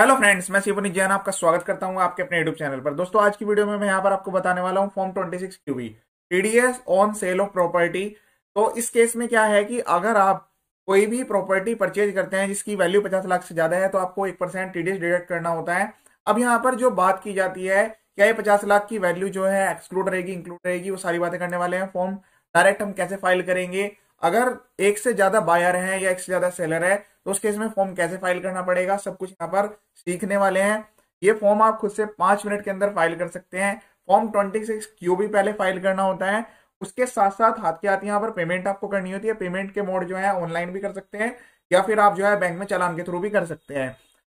hello friends मैं शिवनी जैन आपका स्वागत करता हूं आपके अपने यूट्यूब चैनल पर दोस्तों आज की वीडियो में मैं यहाँ पर आपको बताने वाला हूं form 26 QB TDS on sale of property तो इस केस में क्या है कि अगर आप कोई भी प्रॉपर्टी परचेज करते हैं जिसकी वैल्यू पचास लाख से ज्यादा है तो आपको एक परसेंट टीडीएस डिडक्ट करना होता है अब यहाँ पर जो बात की जाती है क्या ये पचास लाख की वैल्यू जो है एक्सक्लूड रहेगी इंक्लूड रहेगी वो सारी बातें करने वाले हैं फॉर्म डायरेक्ट हम कैसे फाइल करेंगे अगर एक से ज्यादा बायर है या एक से ज्यादा सेलर है तो उस केस में फॉर्म कैसे फाइल करना पड़ेगा सब कुछ यहाँ पर सीखने वाले हैं ये फॉर्म आप खुद से पांच मिनट के अंदर फाइल कर सकते हैं फॉर्म ट्वेंटी सिक्स क्यू भी पहले फाइल करना होता है उसके साथ साथ हाथ के हाथ यहाँ पर पेमेंट आपको करनी होती है पेमेंट के मोड जो है ऑनलाइन भी कर सकते हैं या फिर आप जो है बैंक में चलान के थ्रू भी कर सकते हैं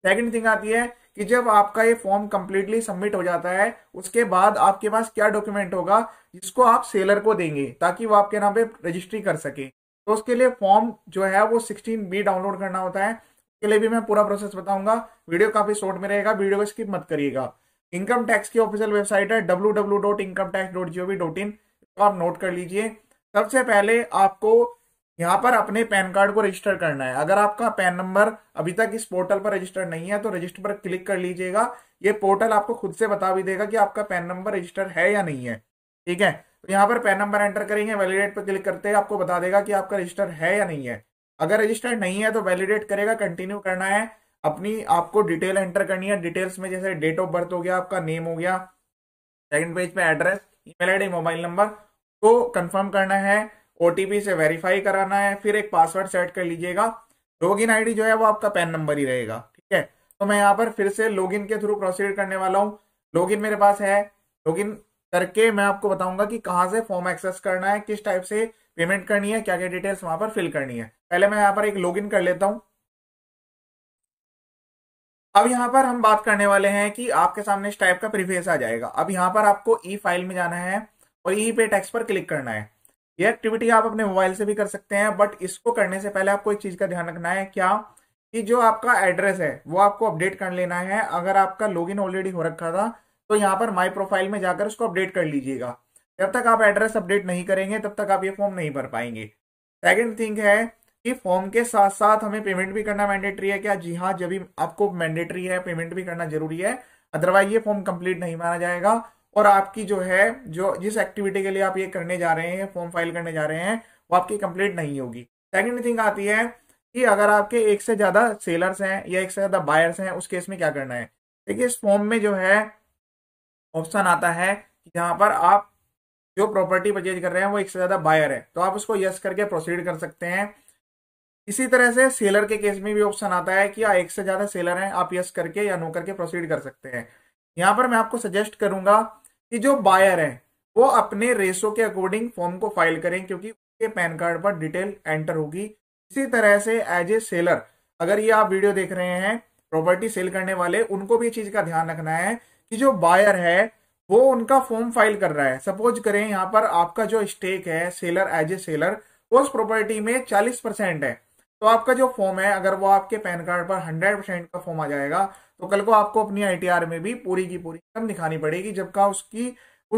सेकंड थिंग आती है कि जब आपका ये फॉर्म कंप्लीटली सबमिट हो जाता है उसके बाद आपके पास क्या डॉक्यूमेंट होगा जिसको आप सेलर को देंगे ताकि वो आपके नाम पे रजिस्ट्री कर सके तो उसके लिए फॉर्म जो है वो सिक्सटीन बी डाउनलोड करना होता है उसके लिए भी मैं पूरा प्रोसेस बताऊंगा वीडियो काफी शॉर्ट में रहेगा वीडियो को स्किप मत करिएगा इनकम टैक्स की ऑफिशियल वेबसाइट है W W dot income tax dot G O V dot in आप नोट कर लीजिए सबसे पहले आपको यहाँ पर अपने पैन कार्ड को रजिस्टर करना है अगर आपका पैन नंबर अभी तक इस पोर्टल पर रजिस्टर नहीं है तो रजिस्टर पर क्लिक कर लीजिएगा ये पोर्टल आपको खुद से बता भी देगा कि आपका पैन नंबर रजिस्टर है या नहीं है ठीक है तो यहाँ पर पैन नंबर एंटर करेंगे वैलिडेट पर क्लिक करते आपको बता देगा कि आपका रजिस्टर है या नहीं है अगर रजिस्टर नहीं है तो वैलिडेट करेगा कंटिन्यू करना है अपनी आपको डिटेल एंटर करनी है डिटेल्स में जैसे डेट ऑफ बर्थ हो गया आपका नेम हो गया सेकंड पेज पे address email ID mobile number को कंफर्म करना है ओटीपी से वेरीफाई कराना है फिर एक पासवर्ड सेट कर लीजिएगा लॉगिन आईडी जो है वो आपका पैन नंबर ही रहेगा ठीक है तो मैं यहाँ पर फिर से लॉग के थ्रू प्रोसीड करने वाला हूँ लॉग मेरे पास है लॉग करके मैं आपको बताऊंगा कि कहाँ से फॉर्म एक्सेस करना है किस टाइप से पेमेंट करनी है क्या क्या डिटेल्स वहां पर फिल करनी है पहले मैं यहाँ पर एक लॉगिन कर लेता हूँ अब यहाँ पर हम बात करने वाले हैं कि आपके सामने इस टाइप का प्रीफेस आ जाएगा अब यहाँ पर आपको ई e फाइल में जाना है और ई पे टैक्स पर क्लिक करना है ये एक्टिविटी आप अपने मोबाइल से भी कर सकते हैं बट इसको करने से पहले आपको एक चीज का ध्यान रखना है क्या कि जो आपका एड्रेस है वो आपको अपडेट कर लेना है अगर आपका लॉगिन ऑलरेडी हो रखा था तो यहाँ पर माई प्रोफाइल में जाकर उसको अपडेट कर लीजिएगा जब तक आप एड्रेस अपडेट नहीं करेंगे तब तक आप ये फॉर्म नहीं भर पाएंगे सेकेंड थिंग है कि फॉर्म के साथ साथ हमें पेमेंट भी करना मैंडेटरी है क्या जी हाँ जब भी आपको मैंडेटरी है पेमेंट भी करना जरूरी है अदरवाइज ये फॉर्म कंप्लीट नहीं माना जाएगा और आपकी जो है जो जिस एक्टिविटी के लिए आप ये करने जा रहे हैं फॉर्म फाइल करने जा रहे हैं वो आपकी कंप्लीट नहीं होगी सेकेंड थिंग आती है कि अगर आपके एक से ज़्यादा सेलर्स हैं या एक से ज़्यादा बायर्स हैं उस केस में क्या करना है देखिए इस फॉर्म में जो है ऑप्शन आता है कि जहां पर आप जो प्रॉपर्टी परचेज कर रहे हैं वो एक से ज़्यादा बायर है तो आप उसको यस करके प्रोसीड कर सकते हैं इसी तरह से सेलर के केस में भी ऑप्शन आता है कि हाँ, एक से ज़्यादा सेलर हैं आप यस करके या नो करके प्रोसीड कर सकते हैं यहाँ पर मैं आपको सजेस्ट करूंगा कि जो बायर है वो अपने रेशो के अकॉर्डिंग फॉर्म को फाइल करें क्योंकि उसके पैन कार्ड पर डिटेल एंटर होगी इसी तरह से एज ए सेलर अगर ये आप वीडियो देख रहे हैं प्रॉपर्टी सेल करने वाले उनको भी चीज का ध्यान रखना है कि जो बायर है वो उनका फॉर्म फाइल कर रहा है सपोज करें यहाँ पर आपका जो स्टेक है सेलर एज ए सेलर उस प्रॉपर्टी में चालीस परसेंट है तो आपका जो फॉर्म है अगर वो आपके पैन कार्ड पर हंड्रेड परसेंट का फॉर्म आ जाएगा तो कल को आपको अपनी आईटीआर में भी पूरी की पूरी कम दिखानी पड़ेगी जबकि उसकी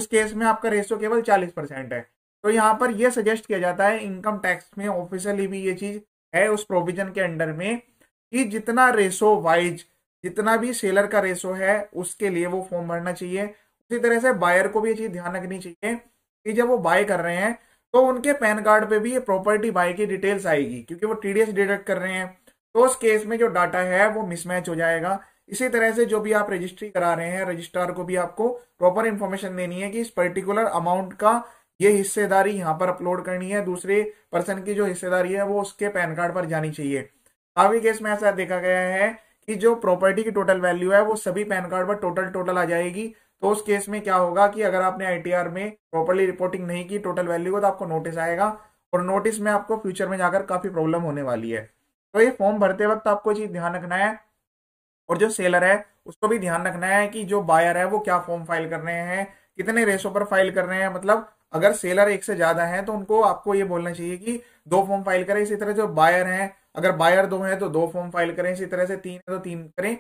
उस केस में आपका रेशो केवल चालीस परसेंट है तो यहाँ पर यह सजेस्ट किया जाता है इनकम टैक्स में ऑफिशियली भी ये चीज है उस प्रोविजन के अंडर में कि जितना रेशो वाइज जितना भी सेलर का रेशो है उसके लिए वो फॉर्म भरना चाहिए उसी तरह से बायर को भी ये चीज ध्यान रखनी चाहिए कि जब वो बाय कर रहे हैं तो उनके पैन कार्ड पे भी ये प्रॉपर्टी बाय की डिटेल्स आएगी क्योंकि वो टीडीएस डिडक्ट कर रहे हैं तो उस केस में जो डाटा है वो मिसमैच हो जाएगा इसी तरह से जो भी आप रजिस्ट्री करा रहे हैं रजिस्ट्रार को भी आपको प्रॉपर इन्फॉर्मेशन देनी है कि इस पर्टिकुलर अमाउंट का ये हिस्सेदारी यहाँ पर अपलोड करनी है दूसरे पर्सन की जो हिस्सेदारी है वो उसके पैन कार्ड पर जानी चाहिए काफी केस में ऐसा देखा गया है कि जो प्रॉपर्टी की टोटल वैल्यू है वो सभी पैन कार्ड पर टोटल टोटल आ जाएगी तो उस केस में क्या होगा कि अगर आपने आईटीआर में प्रॉपरली रिपोर्टिंग नहीं की टोटल वैल्यू को तो आपको नोटिस आएगा और नोटिस में आपको फ्यूचर में जाकर काफी प्रॉब्लम होने वाली है तो ये फॉर्म भरते वक्त आपको चीज ध्यान रखना है और जो सेलर है उसको भी ध्यान रखना है कि जो बायर है वो क्या फॉर्म फाइल कर रहे हैं कितने रेशो पर फाइल कर रहे हैं मतलब अगर सेलर एक से ज्यादा है तो उनको आपको ये बोलना चाहिए कि दो फॉर्म फाइल करें इसी तरह जो बायर है अगर बायर दो है तो दो फॉर्म फाइल करें इसी तरह से तीन है तो तीन करें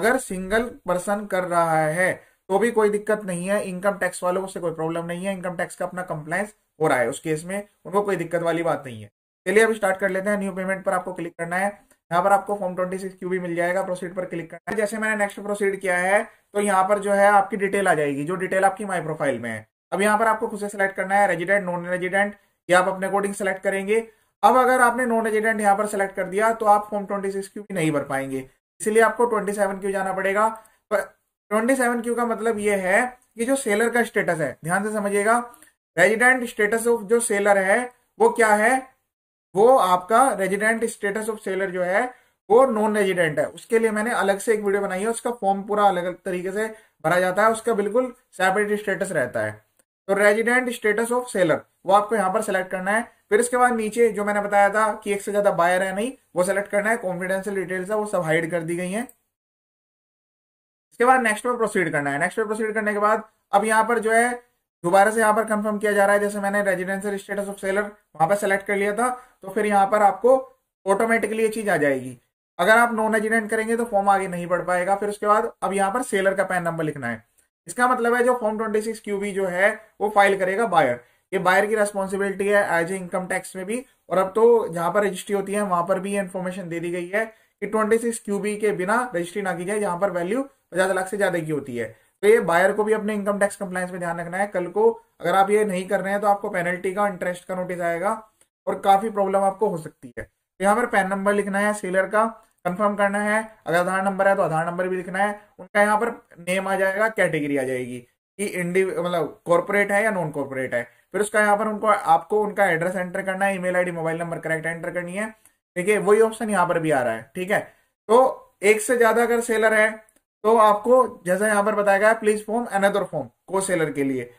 अगर सिंगल पर्सन कर रहा है तो भी कोई दिक्कत नहीं है इनकम टैक्स वालों को से कोई प्रॉब्लम नहीं है इनकम टैक्स का अपना कंप्लायंस हो रहा है उस केस में उनको कोई दिक्कत वाली बात नहीं है चलिए अब स्टार्ट कर लेते हैं न्यू पेमेंट पर आपको क्लिक करना है यहाँ पर आपको फॉर्म ट्वेंटी सिक्स क्यू भी मिल जाएगा प्रोसीड पर क्लिक करना है जैसे मैंने नेक्स्ट प्रोसीड किया है तो यहाँ पर जो है आपकी डिटेल आ जाएगी जो डिटेल आपकी माई प्रोफाइल में है अब यहाँ पर आपको खुद से सिलेक्ट करना है रेजिडेंट नॉन रेजिडेंट ये आप अपने अकॉर्डिंग सेलेक्ट करेंगे अब अगर आपने नॉन रेजिडेंट यहाँ पर सिलेक्ट कर दिया तो आप फॉर्म ट्वेंटी सिक्स क्यू नहीं भर पाएंगे इसलिए आपको ट्वेंटी सेवन क्यू जाना पड़ेगा ट्वेंटी सेवन क्यू का मतलब ये है कि जो सेलर का स्टेटस है ध्यान से समझिएगा रेजिडेंट स्टेटस ऑफ जो सेलर है वो क्या है वो आपका रेजिडेंट स्टेटस ऑफ सेलर जो है वो नॉन रेजिडेंट है उसके लिए मैंने अलग से एक वीडियो बनाई है उसका फॉर्म पूरा अलग अलग तरीके से भरा जाता है उसका बिल्कुल सेपरेट स्टेटस रहता है तो रेजिडेंट स्टेटस ऑफ सेलर वो आपको यहाँ पर सेलेक्ट करना है फिर इसके बाद नीचे जो मैंने बताया था कि एक से ज्यादा बायर है नहीं वो सेलेक्ट करना है कॉन्फिडेंशियल डिटेल्स है वो सब हाइड कर दी गई है इसके बाद नेक्स्ट पर प्रोसीड करना है नेक्स्ट पर प्रोसीड करने के बाद अब यहाँ पर जो है दोबारा से यहाँ पर कंफर्म किया जा रहा है जैसे मैंने रेजिडेंशियल स्टेटस ऑफ सेलर वहां पर सेलेक्ट कर लिया था तो फिर यहाँ पर आपको ऑटोमेटिकली ये चीज आ जाएगी अगर आप नॉन रेजिडेंट करेंगे तो फॉर्म आगे नहीं बढ़ पाएगा फिर उसके बाद अब यहाँ पर सेलर का पैन नंबर लिखना है इसका मतलब है जो फॉर्म ट्वेंटी सिक्स क्यूबी जो है वो फाइल करेगा बायर ये बायर की रेस्पॉन्सिबिलिटी है एज ए इनकम टैक्स में भी और अब तो जहां पर रजिस्ट्री होती है वहां पर भी ये इन्फॉर्मेशन दे दी गई है कि ट्वेंटी सिक्स क्यूबी के बिना रजिस्ट्री ना की जाए जहां पर वैल्यू पचास लाख से ज्यादा की होती है तो ये बायर को भी अपने इनकम टैक्स कंप्लायंस में ध्यान रखना है कल को अगर आप ये नहीं कर रहे हैं तो आपको पेनल्टी का इंटरेस्ट का नोटिस आएगा और काफी प्रॉब्लम आपको हो सकती है तो यहाँ पर पैन नंबर लिखना है सेलर का कंफर्म करना है अगर आधार नंबर है तो आधार नंबर भी लिखना है उनका यहाँ पर नेम आ जाएगा कैटेगरी आ जाएगी कि इंडी मतलब कॉर्पोरेट है या नॉन कॉर्पोरेट है फिर उसका यहाँ पर उनको आपको उनका एड्रेस एंटर करना है email ID mobile number correct enter करनी है देखिए वही ऑप्शन यहाँ पर भी आ रहा है ठीक है तो एक से ज्यादा अगर सेलर है तो आपको जैसा यहां पर बताया गया प्लीज फॉर्म अनदर फॉर्म को सेलर के लिए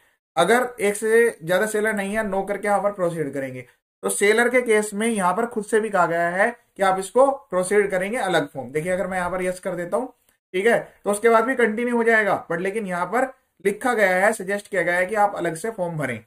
अगर एक से ज्यादा सेलर नहीं है नो करके यहां पर प्रोसीड करेंगे तो सेलर के केस में यहां पर खुद से भी कहा गया है कि आप इसको प्रोसीड करेंगे अलग फॉर्म देखिए अगर मैं यहां पर यस कर देता हूं ठीक है तो उसके बाद भी कंटिन्यू हो जाएगा बट लेकिन यहां पर लिखा गया है सजेस्ट किया गया है कि आप अलग से फॉर्म भरें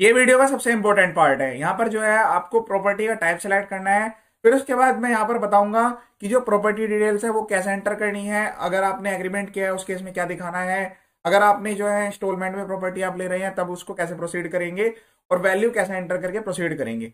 ये वीडियो का सबसे इंपॉर्टेंट पार्ट है यहां पर जो है आपको प्रॉपर्टी का टाइप सेलेक्ट करना है फिर उसके बाद मैं यहाँ पर बताऊंगा कि जो प्रॉपर्टी डिटेल्स है वो कैसे एंटर करनी है अगर आपने एग्रीमेंट किया है उस केस में क्या दिखाना है अगर आपने जो है इंस्टॉलमेंट में प्रॉपर्टी आप ले रहे हैं तब उसको कैसे प्रोसीड करेंगे और वैल्यू कैसे एंटर करके प्रोसीड करेंगे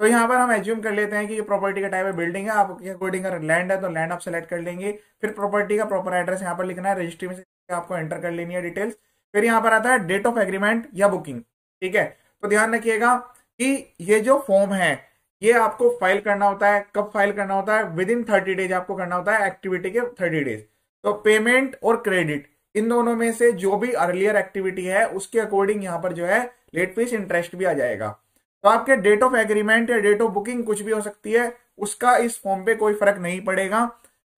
तो यहाँ पर हम एज्यूम कर लेते हैं कि ये प्रॉपर्टी का टाइप है बिल्डिंग है आपके अकॉर्डिंग अगर लैंड है तो लैंड आप सेलेक्ट कर लेंगे फिर प्रॉपर्टी का प्रॉपर एड्रेस यहाँ पर लिखना है रजिस्ट्री में से आपको एंटर कर लेनी है डिटेल्स फिर यहाँ पर आता है डेट ऑफ एग्रीमेंट या बुकिंग ठीक है तो ध्यान रखिएगा कि ये जो फॉर्म है ये आपको फाइल करना होता है कब फाइल करना होता है विद इन थर्टी डेज आपको करना होता है एक्टिविटी के थर्टी डेज तो पेमेंट और क्रेडिट इन दोनों में से जो भी अर्लियर एक्टिविटी है उसके अकॉर्डिंग यहां पर जो है लेट फीस इंटरेस्ट भी आ जाएगा तो आपके डेट ऑफ एग्रीमेंट या डेट ऑफ बुकिंग कुछ भी हो सकती है उसका इस फॉर्म पे कोई फर्क नहीं पड़ेगा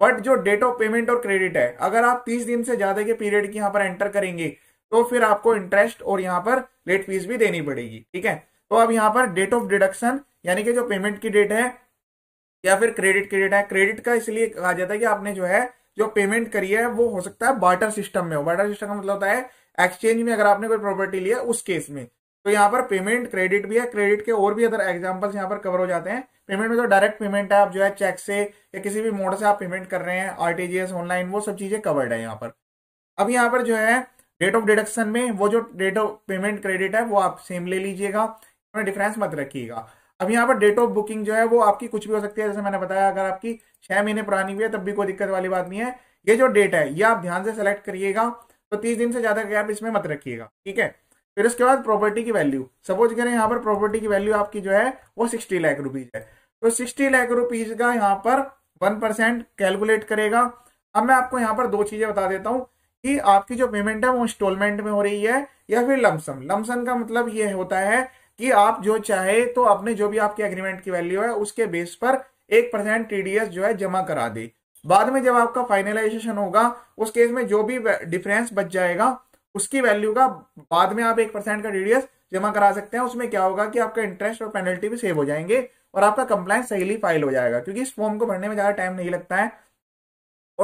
बट जो डेट ऑफ पेमेंट और क्रेडिट है अगर आप तीस दिन से ज्यादा के पीरियड की यहाँ पर एंटर करेंगे तो फिर आपको इंटरेस्ट और यहाँ पर लेट फीस भी देनी पड़ेगी ठीक है तो अब यहाँ पर डेट ऑफ डिडक्शन यानी कि जो पेमेंट की डेट है या फिर क्रेडिट की डेट है क्रेडिट का इसलिए कहा जाता है कि आपने जो है जो पेमेंट करी है वो हो सकता है बार्टर सिस्टम में हो बार्टर सिस्टम का मतलब होता है एक्सचेंज में अगर आपने कोई प्रॉपर्टी लिया उस केस में तो यहाँ पर पेमेंट क्रेडिट भी है क्रेडिट के और भी अदर एग्जाम्पल्स यहाँ पर कवर हो जाते हैं पेमेंट में तो डायरेक्ट पेमेंट है आप जो है चेक से या किसी भी मोड से आप पेमेंट कर रहे हैं आरटीजीएस ऑनलाइन वो सब चीजें कवर्ड है यहाँ पर अब यहाँ पर जो है डेट ऑफ डिडक्शन में वो जो डेट ऑफ पेमेंट क्रेडिट है वो आप सेम ले लीजिएगा डिफरेंस मत रखिएगा अब यहाँ पर डेट ऑफ बुकिंग जो है वो आपकी कुछ भी हो सकती है जैसे मैंने बताया अगर आपकी छह महीने पुरानी हुई है तब भी कोई दिक्कत वाली बात नहीं है ये जो डेट है ये आप ध्यान से सेलेक्ट करिएगा तो तीस दिन से ज्यादा गैप इसमें मत रखिएगा ठीक है फिर उसके बाद प्रॉपर्टी की वैल्यू सपोज करें यहाँ पर प्रॉपर्टी की वैल्यू आपकी जो है वो सिक्सटी लाख रुपीज है तो सिक्सटी लाख रुपीज का यहाँ पर वन परसेंट कैलकुलेट करेगा अब मैं आपको यहाँ पर दो चीजें बता देता हूँ कि आपकी जो पेमेंट है वो इंस्टॉलमेंट में हो रही है या फिर लमसम लमसम का मतलब ये होता है कि आप जो चाहे तो अपने जो भी आपके एग्रीमेंट की वैल्यू है उसके बेस पर एक परसेंट टीडीएस जो है जमा करा दे बाद में जब आपका फाइनलाइजेशन होगा उस केस में जो भी डिफरेंस बच जाएगा उसकी वैल्यू का बाद में आप एक परसेंट का टीडीएस जमा करा सकते हैं उसमें क्या होगा कि आपका इंटरेस्ट और पेनल्टी भी सेव हो जाएंगे और आपका कंप्लाइंस सहीली फाइल हो जाएगा क्योंकि इस फॉर्म को भरने में ज्यादा टाइम नहीं लगता है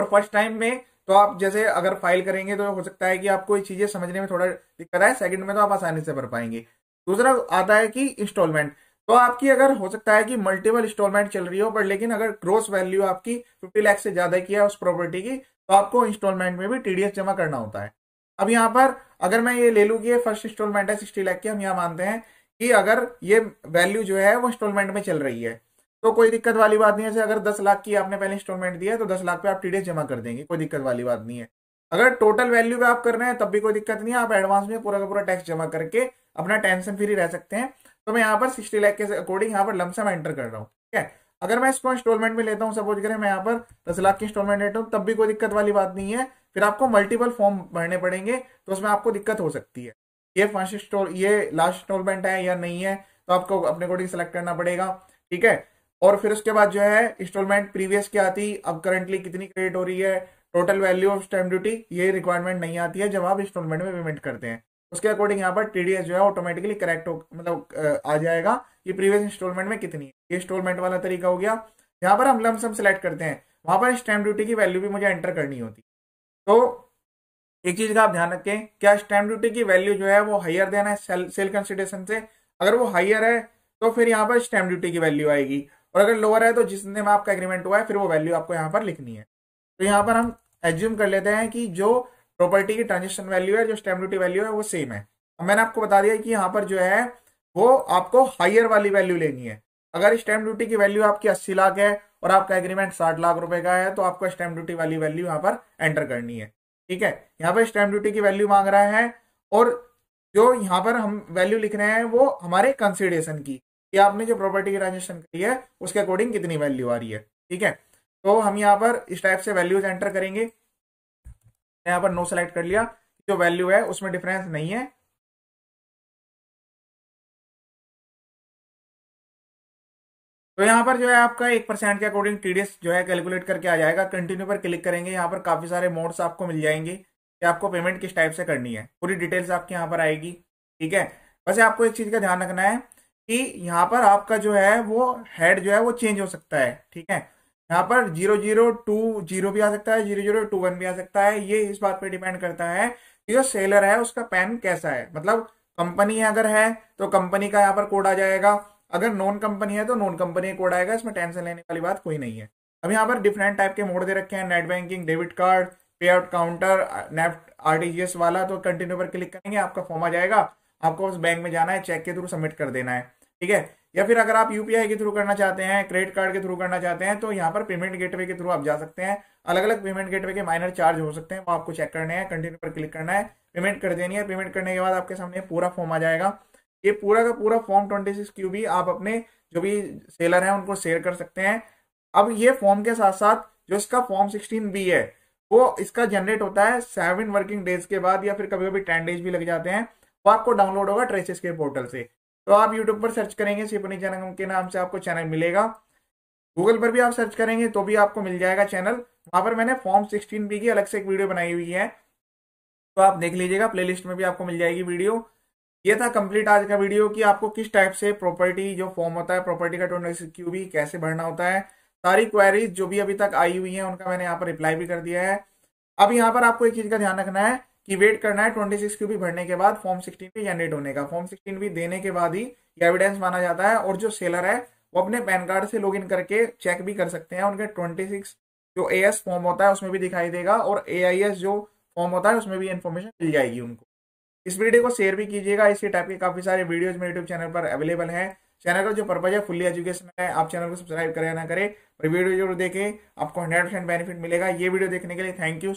और फर्स्ट टाइम में तो आप जैसे अगर फाइल करेंगे तो हो सकता है कि आपको ये चीजें समझने में थोड़ा दिक्कत आए सेकंड में तो आप आसानी से भर पाएंगे दूसरा आता है कि इंस्टॉलमेंट तो आपकी अगर हो सकता है कि मल्टीपल इंस्टॉलमेंट चल रही हो बट लेकिन अगर ग्रोस वैल्यू आपकी फिफ्टी लैख से ज्यादा की है उस प्रॉपर्टी की तो आपको इंस्टॉलमेंट में भी टीडीएस जमा करना होता है अब यहाँ पर अगर मैं ये ले लूँ कि फर्स्ट इंस्टॉलमेंट है सिक्सटी लाख की हम यहाँ मानते हैं कि अगर ये वैल्यू जो है वो इंस्टॉलमेंट में चल रही है तो कोई दिक्कत वाली बात नहीं है अगर दस लाख की आपने पहले इंस्टॉलमेंट दिया है तो दस लाख पे आप टीडीएस जमा कर देंगे कोई दिक्कत वाली बात नहीं है अगर टोटल वैल्यू पे आप कर रहे हैं तब भी कोई दिक्कत नहीं है आप एडवांस में पूरा का पूरा टैक्स जमा करके अपना टेंशन फ्री रह सकते हैं तो मैं यहाँ पर सिक्सटी लाख के अकॉर्डिंग यहाँ पर लमसम एंटर कर रहा हूँ ठीक है अगर मैं इसको इंस्टॉलमेंट में लेता हूँ सपोज करें मैं यहाँ पर दस लाख की इंस्टॉलमेंट लेता हूँ तब भी कोई दिक्कत वाली बात नहीं है फिर आपको मल्टीपल फॉर्म भरने पड़ेंगे तो उसमें आपको दिक्कत हो सकती है ये फर्स्ट इंस्टॉल ये लास्ट इंस्टॉलमेंट है या नहीं है तो आपको अपने अकॉर्डिंग सेलेक्ट करना पड़ेगा ठीक है और फिर उसके बाद जो है इंस्टॉलमेंट प्रीवियस क्या थी अब करंटली कितनी क्रेडिट हो रही है total value of stamp duty ये रिक्वायरमेंट नहीं आती है जब आप इंस्टॉलमेंट में पेमेंट करते हैं उसके अकॉर्डिंग यहाँ पर टीडीएस जो है ऑटोमेटिकली करेक्ट हो मतलब आ जाएगा कि प्रीवियस इंस्टॉलमेंट में कितनी है ये इंस्टॉलमेंट वाला तरीका हो गया यहाँ पर हम लमसम सेलेक्ट करते हैं वहां पर स्टैम्प ड्यूटी की वैल्यू भी मुझे एंटर करनी होती तो एक चीज का आप ध्यान रखें क्या स्टैम्प ड्यूटी की वैल्यू जो है वो हायर देना है सेल, कंसिडेशन से अगर वो हायर है तो फिर यहाँ पर स्टैम्प ड्यूटी की वैल्यू आएगी और अगर लोअर है तो जिस दिन में आपका एग्रीमेंट हुआ है फिर वो वैल्यू आपको यहाँ पर लिखनी है तो यहाँ पर हम एज्यूम कर लेते हैं कि जो प्रॉपर्टी की ट्रांजेक्शन वैल्यू है जो स्टैम्प ड्यूटी वैल्यू है वो सेम है तो मैंने आपको बता दिया कि यहाँ पर जो है वो आपको हायर वाली वैल्यू लेनी है अगर स्टैम्प ड्यूटी की वैल्यू आपकी अस्सी लाख है और आपका एग्रीमेंट साठ लाख रुपए का है तो आपको स्टैम्प ड्यूटी वाली वैल्यू यहाँ पर एंटर करनी है ठीक है यहाँ पर स्टैम्प ड्यूटी की वैल्यू मांग रहा है और जो यहाँ पर हम वैल्यू लिख रहे हैं वो हमारे कंसिडरेशन की कि आपने जो प्रॉपर्टी की ट्रांजेक्शन करी है उसके अकॉर्डिंग कितनी वैल्यू आ रही है ठीक है तो हम यहाँ पर इस टाइप से वैल्यूज एंटर करेंगे यहाँ पर नो सेलेक्ट कर लिया जो वैल्यू है उसमें डिफरेंस नहीं है तो यहाँ पर जो है आपका एक परसेंट के अकॉर्डिंग टीडीएस जो है कैलकुलेट करके आ जाएगा कंटिन्यू पर क्लिक करेंगे यहाँ पर काफी सारे मोड्स आपको मिल जाएंगे कि आपको पेमेंट किस टाइप से करनी है पूरी डिटेल्स आपके यहाँ पर आएगी ठीक है वैसे आपको एक चीज का ध्यान रखना है कि यहाँ पर आपका जो है वो हेड जो है वो चेंज हो सकता है ठीक है यहाँ पर जीरो जीरो टू जीरो भी आ सकता है जीरो जीरो टू वन भी आ सकता है ये इस बात पे डिपेंड करता है कि जो सेलर है उसका पैन कैसा है मतलब कंपनी अगर है तो कंपनी का यहाँ पर कोड आ जाएगा अगर नॉन कंपनी है तो नॉन कंपनी कोड आएगा इसमें टेंशन लेने वाली बात कोई नहीं है अब यहाँ पर डिफरेंट टाइप के मोड दे रखे हैं net banking debit card pay out counter NEFT RTGS वाला तो कंटिन्यू पर क्लिक करेंगे आपका फॉर्म आ जाएगा आपको उस बैंक में जाना है चेक के थ्रू सबमिट कर देना है ठीक है या फिर अगर आप यूपीआई के थ्रू करना चाहते हैं क्रेडिट कार्ड के थ्रू करना चाहते हैं तो यहाँ पर पेमेंट गेटवे के थ्रू आप जा सकते हैं अलग अलग पेमेंट गेटवे के माइनर चार्ज हो सकते हैं वो आपको चेक करने हैं कंटिन्यू पर क्लिक करना है पेमेंट कर देनी है पेमेंट करने के बाद आपके सामने पूरा फॉर्म आ जाएगा ये पूरा का पूरा फॉर्म ट्वेंटी सिक्स क्यू भी आप अपने जो भी सेलर हैं उनको शेयर कर सकते हैं अब ये फॉर्म के साथ साथ जो इसका फॉर्म सिक्सटीन बी है वो इसका जनरेट होता है सेवन वर्किंग डेज के बाद या फिर कभी कभी टेन डेज भी लग जाते हैं वो आपको डाउनलोड होगा ट्रेसेस के पोर्टल से तो आप यूट्यूब पर सर्च करेंगे सिपनी चैनल के नाम से आपको चैनल मिलेगा गूगल पर भी आप सर्च करेंगे तो भी आपको मिल जाएगा चैनल वहां पर मैंने फॉर्म सिक्सटीन बी की अलग से एक वीडियो बनाई हुई है तो आप देख लीजिएगा प्लेलिस्ट में भी आपको मिल जाएगी वीडियो ये था कंप्लीट आज का वीडियो कि आपको किस टाइप से प्रॉपर्टी जो फॉर्म होता है प्रॉपर्टी का टोटल क्यू भी कैसे भरना होता है सारी क्वेरीज जो भी अभी तक आई हुई है उनका मैंने यहाँ पर रिप्लाई भी कर दिया है अब यहाँ पर आपको एक चीज का ध्यान रखना है कि वेट करना है ट्वेंटी सिक्स क्यूबी भरने के बाद फॉर्म सिक्सटीन भी जनरेट होने का फॉर्म सिक्सटीन भी देने के बाद ही एविडेंस माना जाता है और जो सेलर है वो अपने पैन कार्ड से लॉग इन करके चेक भी कर सकते हैं उनके ट्वेंटी सिक्स जो ए एस फॉर्म होता है उसमें भी दिखाई देगा और ए आई एस जो फॉर्म होता है उसमें भी इन्फॉर्मेशन मिल जाएगी उनको इस वीडियो को शेयर भी कीजिएगा इसी टाइप के काफी सारे वीडियोज मेरे यूट्यूब चैनल पर अवेलेबल है चैनल का जो पर्पज है फुल्ली एजुकेशन है आप चैनल को सब्सक्राइब करें ना करें पर वीडियो जरूर देखें आपको हंड्रेड परसेंट बेनिफिट मिलेगा ये वीडियो देखने के लिए थैंक यू